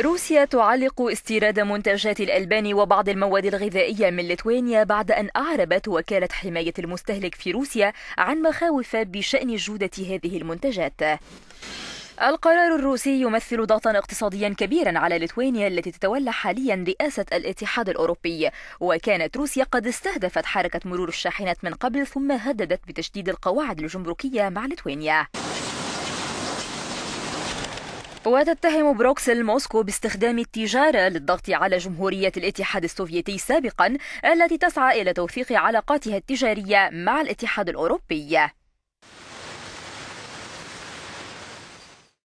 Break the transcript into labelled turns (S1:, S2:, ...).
S1: روسيا تعلق استيراد منتجات الألبان وبعض المواد الغذائية من ليتوانيا بعد أن أعربت وكالة حماية المستهلك في روسيا عن مخاوف بشأن جودة هذه المنتجات. القرار الروسي يمثل ضغطا اقتصاديا كبيرا على ليتوانيا التي تتولى حاليا رئاسة الاتحاد الأوروبي وكانت روسيا قد استهدفت حركة مرور الشاحنات من قبل ثم هددت بتشديد القواعد الجمركية مع ليتوانيا وتتهم بروكسل موسكو باستخدام التجارة للضغط على جمهورية الاتحاد السوفيتي سابقا التي تسعى إلى توثيق علاقاتها التجارية مع الاتحاد الأوروبي